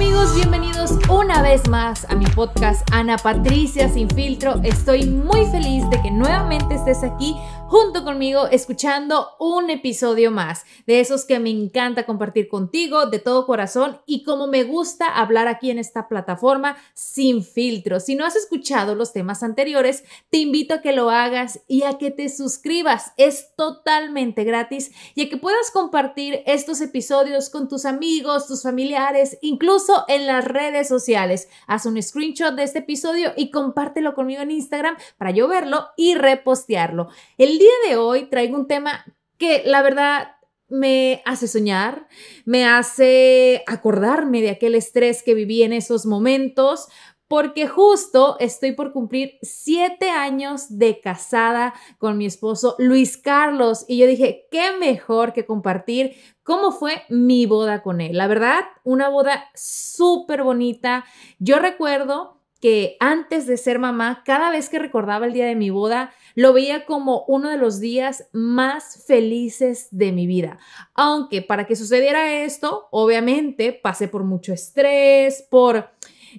amigos, bienvenidos una vez más a mi podcast Ana Patricia Sin Filtro. Estoy muy feliz de que nuevamente estés aquí junto conmigo escuchando un episodio más, de esos que me encanta compartir contigo de todo corazón y como me gusta hablar aquí en esta plataforma sin filtro. Si no has escuchado los temas anteriores, te invito a que lo hagas y a que te suscribas. Es totalmente gratis y a que puedas compartir estos episodios con tus amigos, tus familiares, incluso en las redes sociales. Haz un screenshot de este episodio y compártelo conmigo en Instagram para yo verlo y repostearlo. El día de hoy traigo un tema que la verdad me hace soñar, me hace acordarme de aquel estrés que viví en esos momentos, porque justo estoy por cumplir siete años de casada con mi esposo Luis Carlos y yo dije, qué mejor que compartir cómo fue mi boda con él. La verdad, una boda súper bonita. Yo recuerdo que antes de ser mamá, cada vez que recordaba el día de mi boda, lo veía como uno de los días más felices de mi vida. Aunque para que sucediera esto, obviamente pasé por mucho estrés, por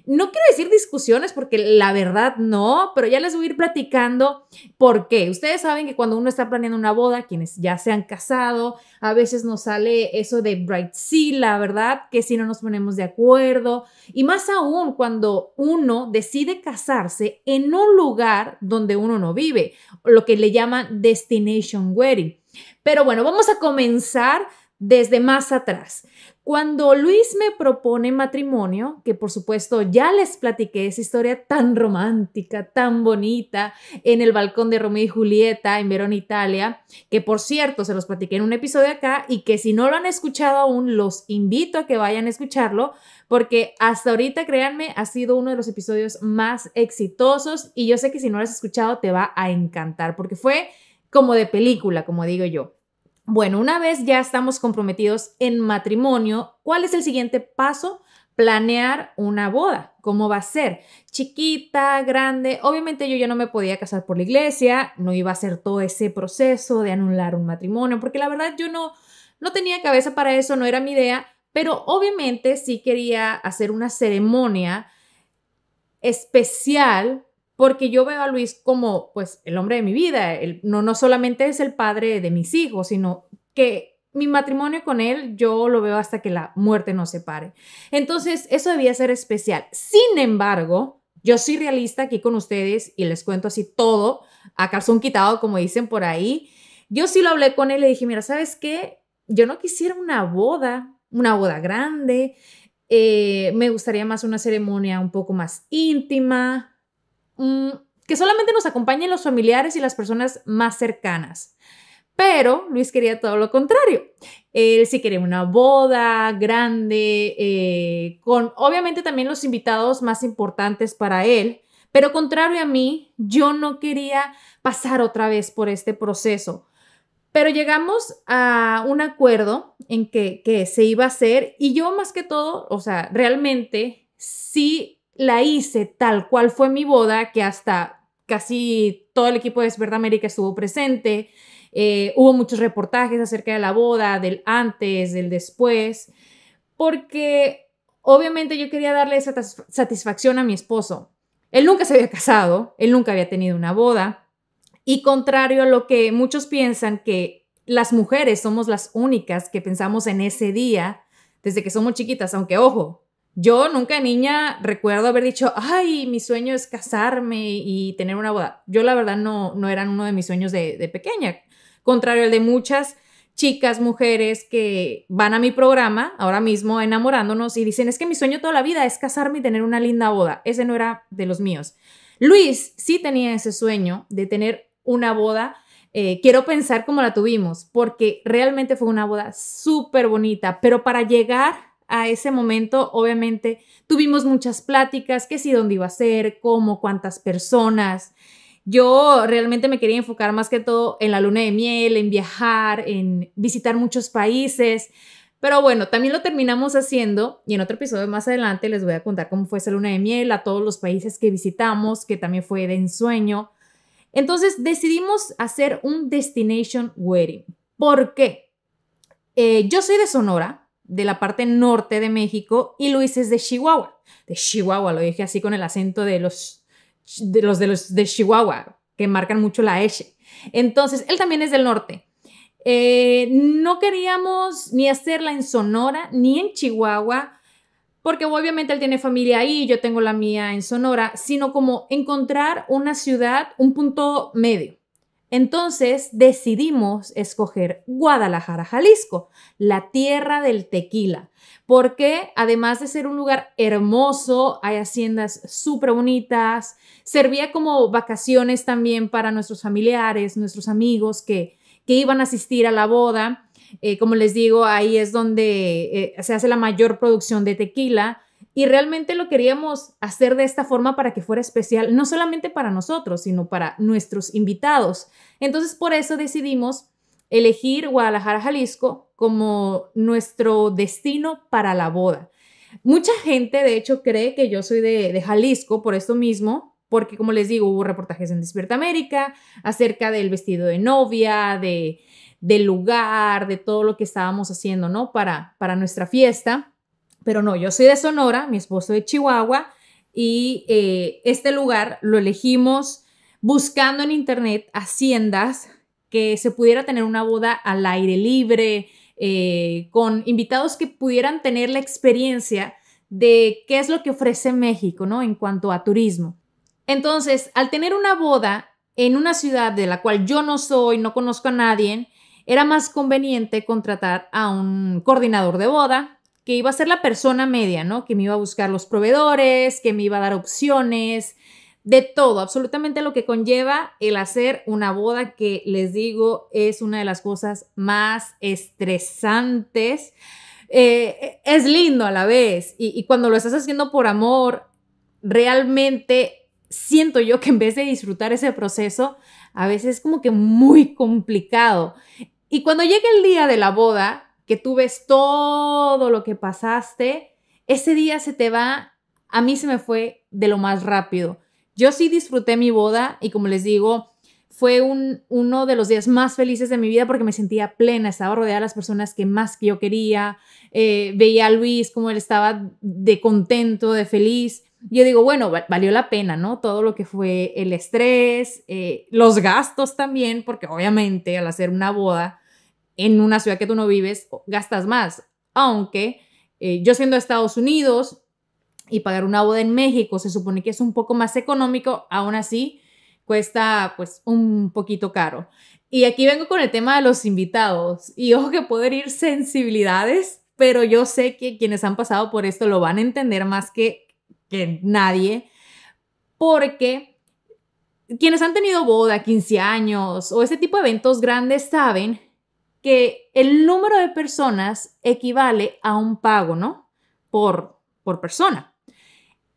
no quiero decir discusiones porque la verdad no, pero ya les voy a ir platicando por qué. Ustedes saben que cuando uno está planeando una boda, quienes ya se han casado, a veces nos sale eso de Bright la ¿verdad? Que si no nos ponemos de acuerdo. Y más aún cuando uno decide casarse en un lugar donde uno no vive, lo que le llaman destination wedding. Pero bueno, vamos a comenzar desde más atrás. Cuando Luis me propone matrimonio, que por supuesto ya les platiqué esa historia tan romántica, tan bonita, en el balcón de Romeo y Julieta en Verona, Italia, que por cierto se los platiqué en un episodio acá y que si no lo han escuchado aún, los invito a que vayan a escucharlo, porque hasta ahorita, créanme, ha sido uno de los episodios más exitosos y yo sé que si no lo has escuchado te va a encantar, porque fue como de película, como digo yo. Bueno, una vez ya estamos comprometidos en matrimonio, ¿cuál es el siguiente paso? Planear una boda. ¿Cómo va a ser? Chiquita, grande. Obviamente yo ya no me podía casar por la iglesia, no iba a hacer todo ese proceso de anular un matrimonio, porque la verdad yo no, no tenía cabeza para eso, no era mi idea, pero obviamente sí quería hacer una ceremonia especial porque yo veo a Luis como pues el hombre de mi vida, no, no solamente es el padre de mis hijos, sino que mi matrimonio con él yo lo veo hasta que la muerte nos separe. Entonces, eso debía ser especial. Sin embargo, yo soy realista aquí con ustedes y les cuento así todo, a calzón quitado, como dicen por ahí. Yo sí lo hablé con él y le dije, mira, ¿sabes qué? Yo no quisiera una boda, una boda grande. Eh, me gustaría más una ceremonia un poco más íntima, Mm, que solamente nos acompañen los familiares y las personas más cercanas. Pero Luis quería todo lo contrario. Él sí quería una boda grande, eh, con obviamente también los invitados más importantes para él. Pero contrario a mí, yo no quería pasar otra vez por este proceso. Pero llegamos a un acuerdo en que, que se iba a hacer y yo más que todo, o sea, realmente sí la hice tal cual fue mi boda, que hasta casi todo el equipo de Desperta América estuvo presente. Eh, hubo muchos reportajes acerca de la boda, del antes, del después, porque obviamente yo quería darle esa satisfacción a mi esposo. Él nunca se había casado, él nunca había tenido una boda, y contrario a lo que muchos piensan que las mujeres somos las únicas que pensamos en ese día desde que somos chiquitas, aunque ojo, yo nunca niña recuerdo haber dicho, ay, mi sueño es casarme y tener una boda. Yo la verdad no, no eran uno de mis sueños de, pequeña, contrario al de muchas chicas, mujeres que van a mi programa ahora mismo enamorándonos y dicen, es que mi sueño toda la vida es casarme y tener una linda boda. Ese no era de los míos. Luis sí tenía ese sueño de tener una boda. Eh, quiero pensar cómo la tuvimos, porque realmente fue una boda súper bonita, pero para llegar a ese momento, obviamente, tuvimos muchas pláticas, ¿Qué si dónde iba a ser, cómo, cuántas personas. Yo realmente me quería enfocar más que todo en la luna de miel, en viajar, en visitar muchos países. Pero bueno, también lo terminamos haciendo y en otro episodio más adelante les voy a contar cómo fue esa luna de miel, a todos los países que visitamos, que también fue de ensueño. Entonces decidimos hacer un destination wedding. ¿Por qué? Eh, yo soy de Sonora, de la parte norte de México y Luis es de Chihuahua. De Chihuahua, lo dije así con el acento de los de los de, de Chihuahua, que marcan mucho la S. Entonces, él también es del norte. Eh, no queríamos ni hacerla en Sonora ni en Chihuahua, porque obviamente él tiene familia ahí, yo tengo la mía en Sonora, sino como encontrar una ciudad, un punto medio. Entonces decidimos escoger Guadalajara, Jalisco, la tierra del tequila, porque además de ser un lugar hermoso, hay haciendas súper bonitas, servía como vacaciones también para nuestros familiares, nuestros amigos que, iban a asistir a la boda. Eh, como les digo, ahí es donde eh, se hace la mayor producción de tequila y realmente lo queríamos hacer de esta forma para que fuera especial, no solamente para nosotros, sino para nuestros invitados. Entonces, por eso decidimos elegir Guadalajara, Jalisco como nuestro destino para la boda. Mucha gente, de hecho, cree que yo soy de, Jalisco por esto mismo, porque como les digo, hubo reportajes en Despierta América acerca del vestido de novia, del lugar, de todo lo que estábamos haciendo, ¿no? Para, para nuestra fiesta. Pero no, yo soy de Sonora, mi esposo de Chihuahua y eh, este lugar lo elegimos buscando en internet haciendas que se pudiera tener una boda al aire libre, eh, con invitados que pudieran tener la experiencia de qué es lo que ofrece México, ¿no? En cuanto a turismo. Entonces, al tener una boda en una ciudad de la cual yo no soy, no conozco a nadie, era más conveniente contratar a un coordinador de boda, que iba a ser la persona media, ¿no? Que me iba a buscar los proveedores, que me iba a dar opciones, de todo, absolutamente lo que conlleva el hacer una boda, que les digo es una de las cosas más estresantes. Eh, es lindo a la vez y, y cuando lo estás haciendo por amor, realmente siento yo que en vez de disfrutar ese proceso, a veces es como que muy complicado. Y cuando llega el día de la boda, tú ves todo lo que pasaste, ese día se te va, a mí se me fue de lo más rápido. Yo sí disfruté mi boda y como les digo, fue uno de los días más felices de mi vida porque me sentía plena, estaba rodeada de las personas que más que yo quería, eh, veía a Luis como él estaba de contento, de feliz. Yo digo, bueno, valió la pena, ¿no? Todo lo que fue el estrés, eh, los gastos también, porque obviamente al hacer una boda, en una ciudad que tú no vives, gastas más. Aunque eh, yo siendo de Estados Unidos y pagar una boda en México se supone que es un poco más económico, aún así cuesta pues un poquito caro. Y aquí vengo con el tema de los invitados. Y ojo que pueden ir sensibilidades, pero yo sé que quienes han pasado por esto lo van a entender más que, que nadie, porque quienes han tenido boda, 15 años o ese tipo de eventos grandes saben que el número de personas equivale a un pago, ¿no? Por, por persona.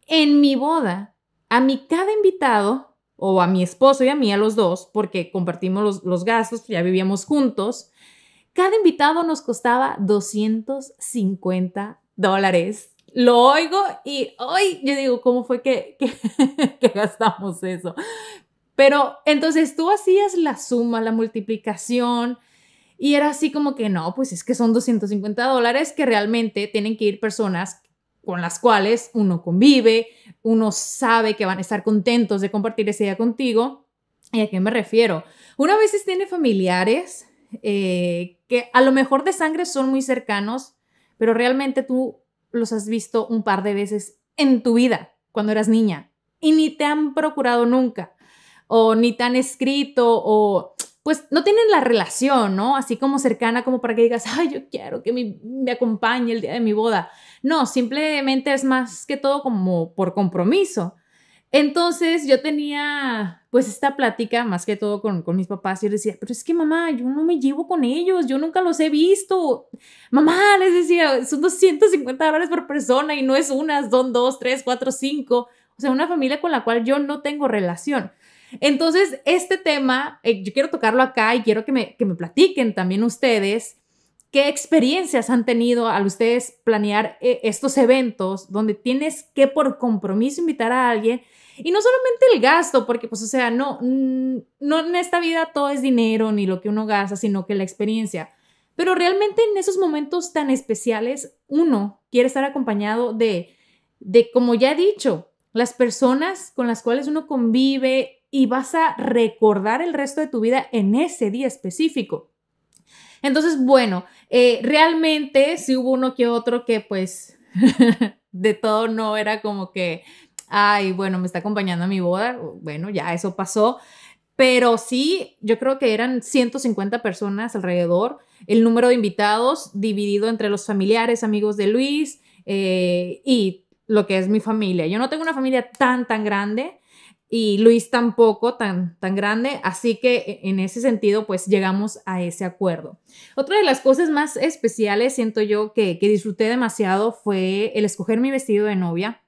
En mi boda, a mi cada invitado, o a mi esposo y a mí, a los dos, porque compartimos los, los gastos, ya vivíamos juntos, cada invitado nos costaba 250 dólares. Lo oigo y hoy yo digo, ¿cómo fue que, que, que gastamos eso? Pero entonces tú hacías la suma, la multiplicación, y era así como que no, pues es que son 250 dólares que realmente tienen que ir personas con las cuales uno convive, uno sabe que van a estar contentos de compartir ese día contigo. ¿Y a qué me refiero? Una a veces tiene familiares eh, que a lo mejor de sangre son muy cercanos, pero realmente tú los has visto un par de veces en tu vida cuando eras niña y ni te han procurado nunca, o ni te han escrito, o pues no tienen la relación, ¿no? Así como cercana, como para que digas, ay, yo quiero que me acompañe el día de mi boda. No, simplemente es más que todo como por compromiso. Entonces yo tenía pues esta plática más que todo con, mis papás y les decía, pero es que mamá, yo no me llevo con ellos, yo nunca los he visto. Mamá, les decía, son 250 dólares por persona y no es unas son dos, tres, cuatro, cinco. O sea, una familia con la cual yo no tengo relación. Entonces, este tema, eh, yo quiero tocarlo acá y quiero que me, platiquen también ustedes qué experiencias han tenido al ustedes planear eh, estos eventos donde tienes que por compromiso invitar a alguien y no solamente el gasto, porque pues o sea, no, mm, no en esta vida todo es dinero ni lo que uno gasta, sino que la experiencia. Pero realmente en esos momentos tan especiales, uno quiere estar acompañado de, de como ya he dicho, las personas con las cuales uno convive, y vas a recordar el resto de tu vida en ese día específico. Entonces, bueno, eh, realmente si hubo uno que otro que pues de todo no era como que, ay, bueno, me está acompañando a mi boda, bueno, ya eso pasó. Pero sí, yo creo que eran 150 personas alrededor, el número de invitados dividido entre los familiares, amigos de Luis eh, y lo que es mi familia. Yo no tengo una familia tan, tan grande, y Luis tampoco tan, tan grande, así que en ese sentido pues llegamos a ese acuerdo. Otra de las cosas más especiales, siento yo, que, disfruté demasiado fue el escoger mi vestido de novia.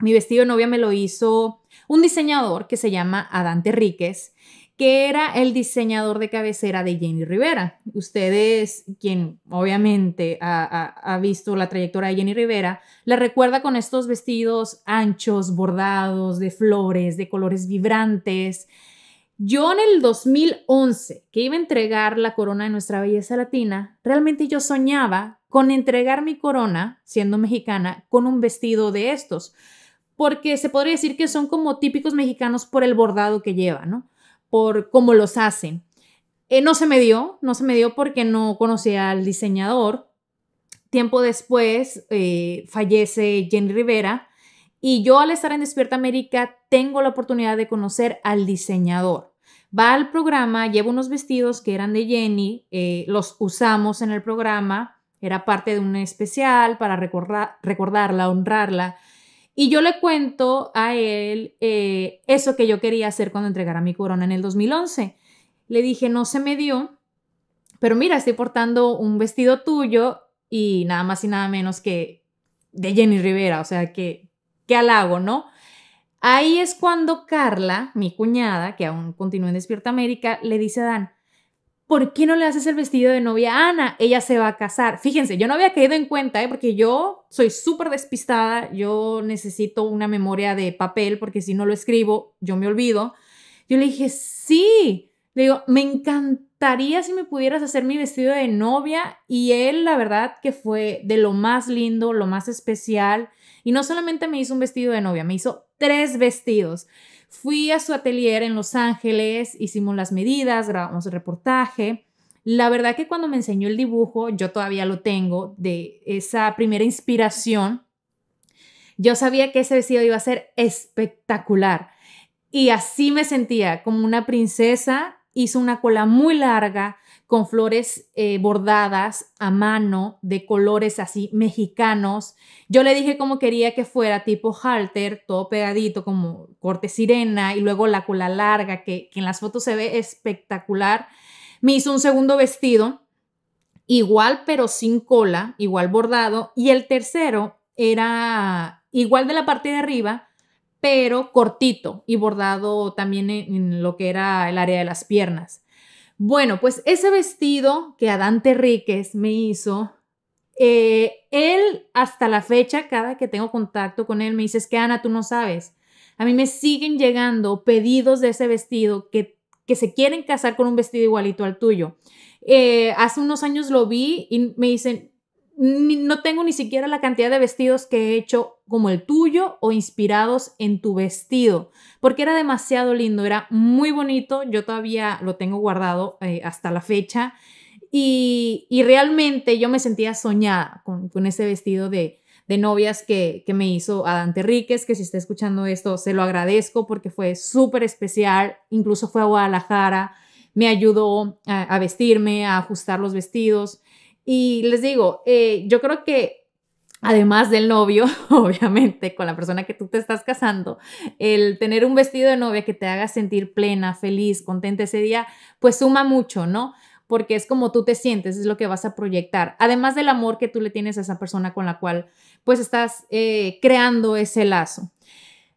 Mi vestido de novia me lo hizo un diseñador que se llama Adante Ríquez que era el diseñador de cabecera de Jenny Rivera. Ustedes, quien obviamente ha, visto la trayectoria de Jenny Rivera, la recuerda con estos vestidos anchos, bordados, de flores, de colores vibrantes. Yo en el 2011, que iba a entregar la corona de nuestra belleza latina, realmente yo soñaba con entregar mi corona, siendo mexicana, con un vestido de estos, porque se podría decir que son como típicos mexicanos por el bordado que lleva, ¿no? por cómo los hacen. Eh, no se me dio, no se me dio porque no conocía al diseñador. Tiempo después eh, fallece Jenny Rivera y yo al estar en Despierta América tengo la oportunidad de conocer al diseñador. Va al programa, lleva unos vestidos que eran de Jenny, eh, los usamos en el programa, era parte de un especial para recordar, recordarla, honrarla y yo le cuento a él eh, eso que yo quería hacer cuando entregara mi corona en el 2011. Le dije, no se me dio, pero mira, estoy portando un vestido tuyo y nada más y nada menos que de Jenny Rivera, o sea, que, que halago, ¿no? Ahí es cuando Carla, mi cuñada, que aún continúa en Despierta América, le dice a Dan, ¿por qué no le haces el vestido de novia a Ana? Ella se va a casar. Fíjense, yo no había caído en cuenta, ¿eh? porque yo soy súper despistada, yo necesito una memoria de papel, porque si no lo escribo, yo me olvido. Yo le dije, sí, le digo, me encantaría si me pudieras hacer mi vestido de novia. Y él, la verdad, que fue de lo más lindo, lo más especial. Y no solamente me hizo un vestido de novia, me hizo tres vestidos. Fui a su atelier en Los Ángeles, hicimos las medidas, grabamos el reportaje. La verdad que cuando me enseñó el dibujo, yo todavía lo tengo, de esa primera inspiración, yo sabía que ese vestido iba a ser espectacular. Y así me sentía, como una princesa. Hizo una cola muy larga, con flores eh, bordadas a mano de colores así mexicanos. Yo le dije como quería que fuera tipo halter, todo pegadito como corte sirena y luego la cola larga que, en las fotos se ve espectacular. Me hizo un segundo vestido, igual pero sin cola, igual bordado. Y el tercero era igual de la parte de arriba, pero cortito y bordado también en, lo que era el área de las piernas. Bueno, pues ese vestido que Adán Terríquez me hizo, eh, él hasta la fecha, cada que tengo contacto con él, me dice, es que Ana, tú no sabes. A mí me siguen llegando pedidos de ese vestido que, que se quieren casar con un vestido igualito al tuyo. Eh, hace unos años lo vi y me dicen, no tengo ni siquiera la cantidad de vestidos que he hecho como el tuyo o inspirados en tu vestido, porque era demasiado lindo, era muy bonito, yo todavía lo tengo guardado eh, hasta la fecha y, realmente yo me sentía soñada con, ese vestido de, novias que, me hizo Dante Ríquez que si está escuchando esto, se lo agradezco porque fue súper especial, incluso fue a Guadalajara, me ayudó a, vestirme, a ajustar los vestidos. Y les digo, eh, yo creo que además del novio, obviamente, con la persona que tú te estás casando, el tener un vestido de novia que te haga sentir plena, feliz, contenta ese día, pues suma mucho, ¿no? Porque es como tú te sientes, es lo que vas a proyectar. Además del amor que tú le tienes a esa persona con la cual, pues estás eh, creando ese lazo.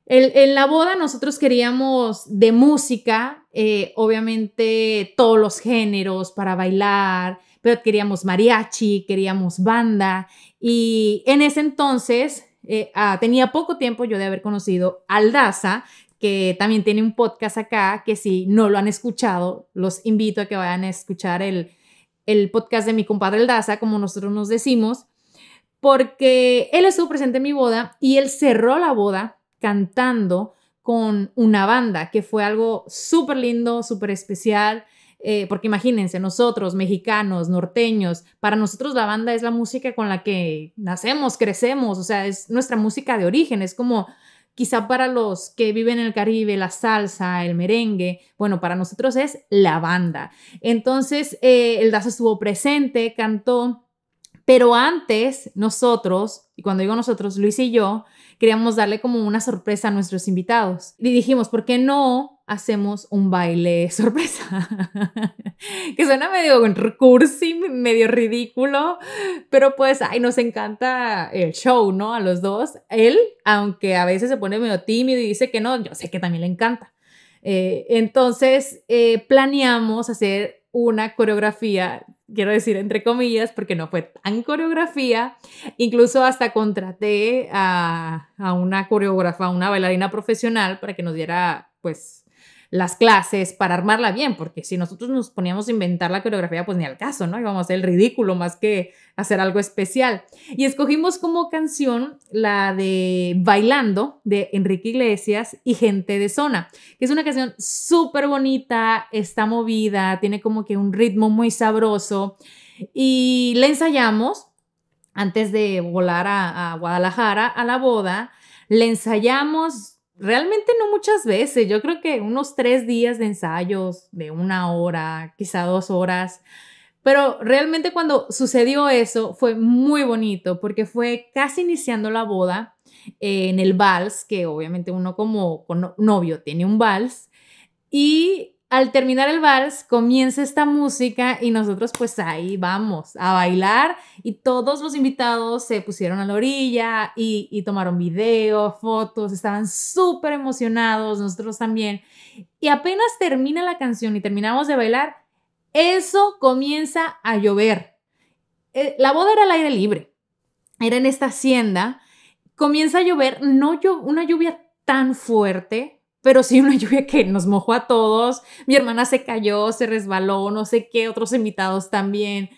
en la boda nosotros queríamos de música, eh, obviamente todos los géneros para bailar, pero queríamos mariachi, queríamos banda. Y en ese entonces eh, ah, tenía poco tiempo yo de haber conocido Aldaza, que también tiene un podcast acá, que si no lo han escuchado, los invito a que vayan a escuchar el, el podcast de mi compadre Aldaza, como nosotros nos decimos, porque él estuvo presente en mi boda y él cerró la boda cantando con una banda, que fue algo súper lindo, súper especial. Eh, porque imagínense, nosotros, mexicanos, norteños, para nosotros la banda es la música con la que nacemos, crecemos, o sea, es nuestra música de origen, es como quizá para los que viven en el Caribe, la salsa, el merengue, bueno, para nosotros es la banda. Entonces, eh, el Dazo estuvo presente, cantó, pero antes nosotros, y cuando digo nosotros, Luis y yo, queríamos darle como una sorpresa a nuestros invitados. Y dijimos, ¿por qué no hacemos un baile sorpresa, que suena medio cursi, medio ridículo, pero pues, ay, nos encanta el show, ¿no? A los dos. Él, aunque a veces se pone medio tímido y dice que no, yo sé que también le encanta. Eh, entonces, eh, planeamos hacer una coreografía, quiero decir entre comillas, porque no fue tan coreografía. Incluso hasta contraté a, una coreógrafa, una bailarina profesional, para que nos diera, pues, las clases para armarla bien, porque si nosotros nos poníamos a inventar la coreografía, pues ni al caso, ¿no? Íbamos a hacer el ridículo más que hacer algo especial. Y escogimos como canción la de Bailando de Enrique Iglesias y Gente de Zona, que es una canción súper bonita, está movida, tiene como que un ritmo muy sabroso y le ensayamos antes de volar a, a Guadalajara a la boda. Le ensayamos, realmente no muchas veces, yo creo que unos tres días de ensayos de una hora, quizá dos horas, pero realmente cuando sucedió eso fue muy bonito porque fue casi iniciando la boda eh, en el vals, que obviamente uno como novio tiene un vals, y al terminar el vals comienza esta música y nosotros pues ahí vamos a bailar y todos los invitados se pusieron a la orilla y, tomaron video, fotos, estaban súper emocionados, nosotros también. Y apenas termina la canción y terminamos de bailar, eso comienza a llover. Eh, la boda era al aire libre, era en esta hacienda, comienza a llover, no una lluvia tan fuerte, pero sí una lluvia que nos mojó a todos. Mi hermana se cayó, se resbaló, no sé qué, otros invitados también.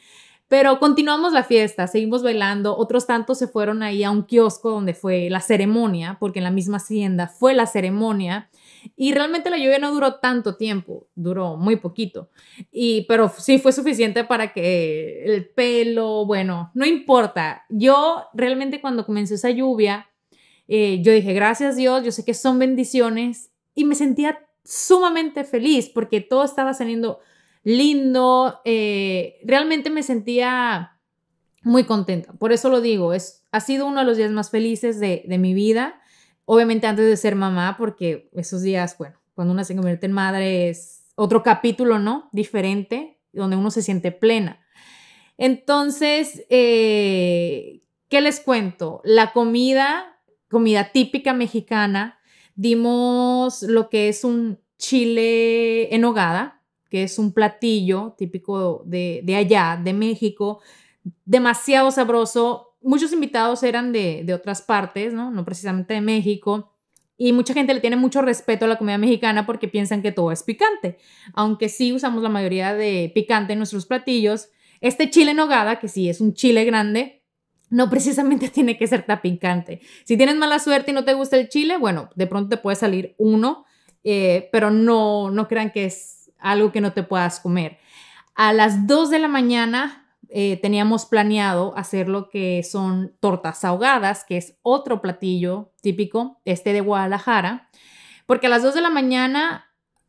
Pero continuamos la fiesta, seguimos bailando, otros tantos se fueron ahí a un kiosco donde fue la ceremonia, porque en la misma hacienda fue la ceremonia. Y realmente la lluvia no duró tanto tiempo, duró muy poquito. Y pero sí fue suficiente para que el pelo, bueno, no importa. Yo realmente cuando comenzó esa lluvia, eh, yo dije, gracias Dios, yo sé que son bendiciones y me sentía sumamente feliz porque todo estaba saliendo lindo, eh, realmente me sentía muy contenta, por eso lo digo, es, ha sido uno de los días más felices de, mi vida, obviamente antes de ser mamá, porque esos días, bueno, cuando una se convierte en madre es otro capítulo, ¿no? Diferente, donde uno se siente plena. Entonces, eh, ¿qué les cuento? La comida, comida típica mexicana, Dimos lo que es un chile en hogada, que es un platillo típico de, allá, de México, demasiado sabroso. Muchos invitados eran de, otras partes, ¿no? No precisamente de México. Y mucha gente le tiene mucho respeto a la comida mexicana porque piensan que todo es picante. Aunque sí usamos la mayoría de picante en nuestros platillos, este chile en hogada, que sí es un chile grande, no precisamente tiene que ser tan picante. Si tienes mala suerte y no te gusta el chile, bueno, de pronto te puede salir uno, eh, pero no, no crean que es algo que no te puedas comer. A las 2 de la mañana eh, teníamos planeado hacer lo que son tortas ahogadas, que es otro platillo típico, este de Guadalajara, porque a las 2 de la mañana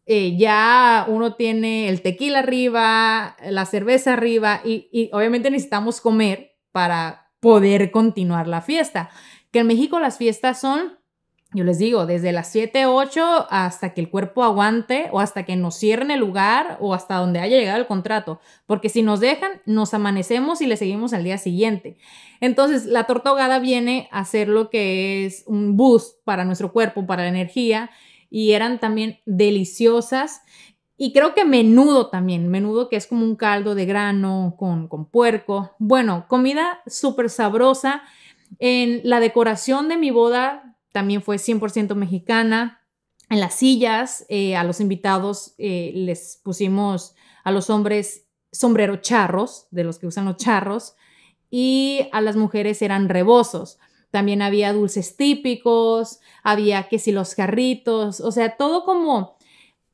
eh, ya uno tiene el tequila arriba, la cerveza arriba y, y obviamente necesitamos comer para poder continuar la fiesta. Que en México las fiestas son, yo les digo, desde las 7, 8 hasta que el cuerpo aguante o hasta que nos cierren el lugar o hasta donde haya llegado el contrato. Porque si nos dejan, nos amanecemos y le seguimos al día siguiente. Entonces, la tortogada viene a ser lo que es un boost para nuestro cuerpo, para la energía. Y eran también deliciosas. Y creo que menudo también, menudo que es como un caldo de grano con, con puerco. Bueno, comida súper sabrosa. En la decoración de mi boda también fue 100% mexicana. En las sillas eh, a los invitados eh, les pusimos a los hombres sombrero charros, de los que usan los charros, y a las mujeres eran rebozos. También había dulces típicos, había que si los carritos, o sea, todo como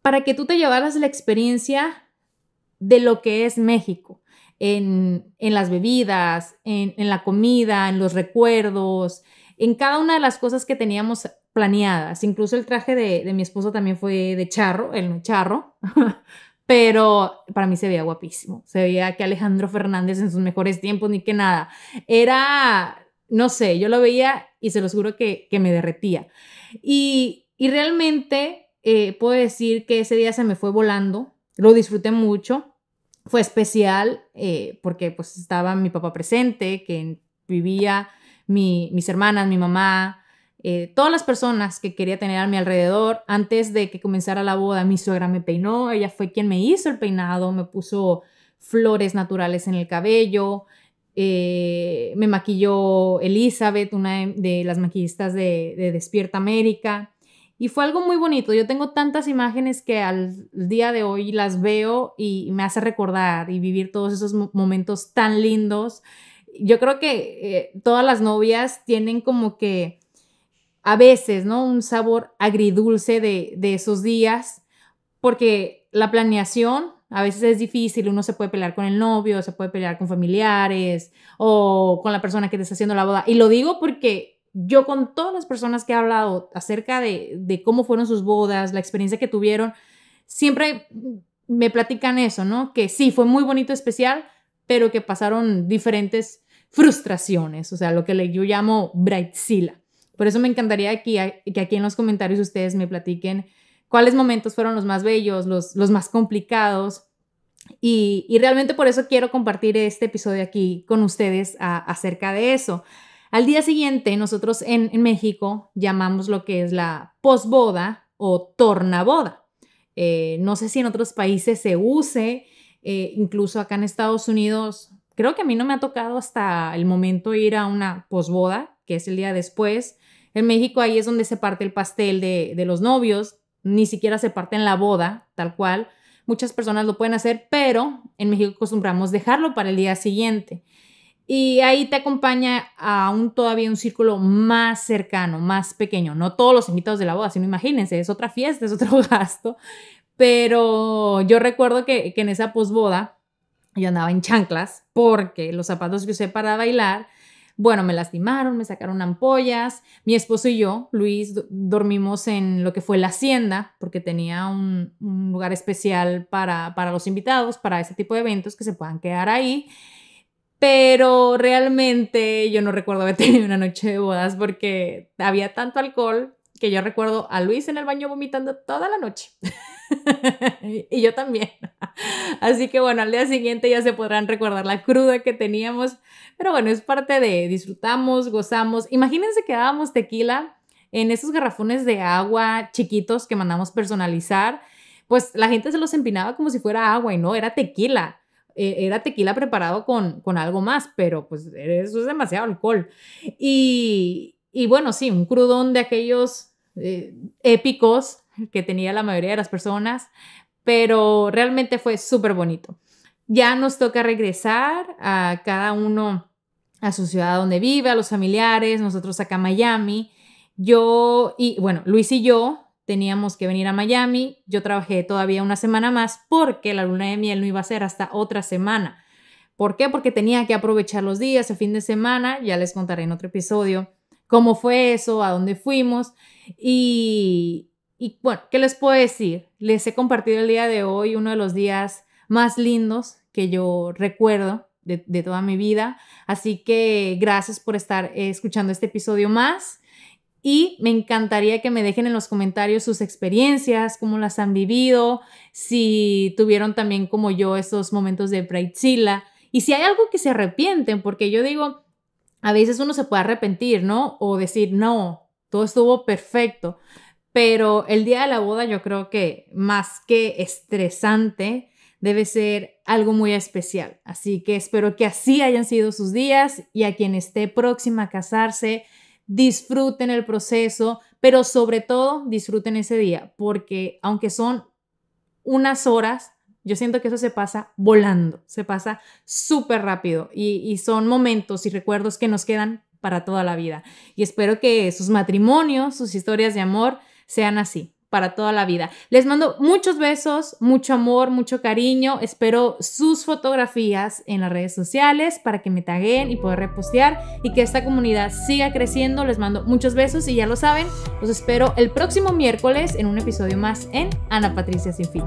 para que tú te llevaras la experiencia de lo que es México, en, las bebidas, en, la comida, en los recuerdos, en cada una de las cosas que teníamos planeadas. Incluso el traje de, mi esposo también fue de charro, el no charro, pero para mí se veía guapísimo. Se veía que Alejandro Fernández en sus mejores tiempos, ni que nada. Era, no sé, yo lo veía y se lo juro que, que me derretía. Y, y realmente eh, puedo decir que ese día se me fue volando, lo disfruté mucho, fue especial eh, porque pues estaba mi papá presente, que vivía mi, mis hermanas, mi mamá, eh, todas las personas que quería tener a mi alrededor. Antes de que comenzara la boda, mi suegra me peinó, ella fue quien me hizo el peinado, me puso flores naturales en el cabello, me maquilló Elizabeth, una de, las maquillistas de, de Despierta América. Y fue algo muy bonito. Yo tengo tantas imágenes que al día de hoy las veo y me hace recordar y vivir todos esos momentos tan lindos. Yo creo que eh, todas las novias tienen como que a veces, ¿no? Un sabor agridulce de, de esos días, porque la planeación a veces es difícil, uno se puede pelear con el novio, se puede pelear con familiares o con la persona que te está haciendo la boda. Y lo digo porque yo con todas las personas que he hablado acerca de, cómo fueron sus bodas, la experiencia que tuvieron, siempre me platican eso, ¿no? Que sí, fue muy bonito, especial, pero que pasaron diferentes frustraciones, o sea, lo que yo llamo Brightzilla. Por eso me encantaría aquí, que aquí en los comentarios ustedes me platiquen cuáles momentos fueron los más bellos, los, más complicados. Y, realmente por eso quiero compartir este episodio aquí con ustedes acerca de eso. Al día siguiente, nosotros en, México llamamos lo que es la posboda o tornaboda. Eh, no sé si en otros países se use, eh, incluso acá en Estados Unidos, creo que a mí no me ha tocado hasta el momento ir a una posboda, que es el día después. En México ahí es donde se parte el pastel de, de los novios, ni siquiera se parte en la boda, tal cual. Muchas personas lo pueden hacer, pero en México acostumbramos dejarlo para el día siguiente. Y ahí te acompaña aún todavía un círculo más cercano, más pequeño. No todos los invitados de la boda, sino imagínense, es otra fiesta, es otro gasto. Pero yo recuerdo que, en esa posboda yo andaba en chanclas porque los zapatos que usé para bailar, bueno, me lastimaron, me sacaron ampollas. Mi esposo y yo, Luis, dormimos en lo que fue la hacienda porque tenía un, lugar especial para, para los invitados, para ese tipo de eventos que se puedan quedar ahí. Pero realmente yo no recuerdo haber tenido una noche de bodas porque había tanto alcohol que yo recuerdo a Luis en el baño vomitando toda la noche. y yo también. Así que bueno, al día siguiente ya se podrán recordar la cruda que teníamos. Pero bueno, es parte de disfrutamos, gozamos. Imagínense que dábamos tequila en esos garrafones de agua chiquitos que mandamos personalizar. Pues la gente se los empinaba como si fuera agua y no, era tequila. Eh, era tequila preparado con, algo más, pero pues eso es demasiado alcohol. Y, y bueno, sí, un crudón de aquellos eh, épicos que tenía la mayoría de las personas, pero realmente fue súper bonito. Ya nos toca regresar a cada uno a su ciudad donde vive, a los familiares, nosotros acá a Miami. Yo y bueno, Luis y yo teníamos que venir a Miami. Yo trabajé todavía una semana más porque la luna de miel no iba a ser hasta otra semana. ¿Por qué? Porque tenía que aprovechar los días, el fin de semana, ya les contaré en otro episodio cómo fue eso, a dónde fuimos y, bueno, ¿qué les puedo decir? Les he compartido el día de hoy uno de los días más lindos que yo recuerdo de toda mi vida, así que gracias por estar eh, escuchando este episodio más. Y me encantaría que me dejen en los comentarios sus experiencias, cómo las han vivido, si tuvieron también como yo esos momentos de pre-chila y si hay algo que se arrepienten, porque yo digo, a veces uno se puede arrepentir, ¿no? O decir, no, todo estuvo perfecto. Pero el día de la boda yo creo que más que estresante, debe ser algo muy especial. Así que espero que así hayan sido sus días y a quien esté próxima a casarse, disfruten el proceso, pero sobre todo disfruten ese día, porque aunque son unas horas, yo siento que eso se pasa volando, se pasa súper rápido y, son momentos y recuerdos que nos quedan para toda la vida. Y espero que sus matrimonios, sus historias de amor sean así para toda la vida. Les mando muchos besos, mucho amor, mucho cariño. Espero sus fotografías en las redes sociales para que me taguen y poder repostear y que esta comunidad siga creciendo. Les mando muchos besos y ya lo saben, los espero el próximo miércoles en un episodio más en Ana Patricia Sin Fin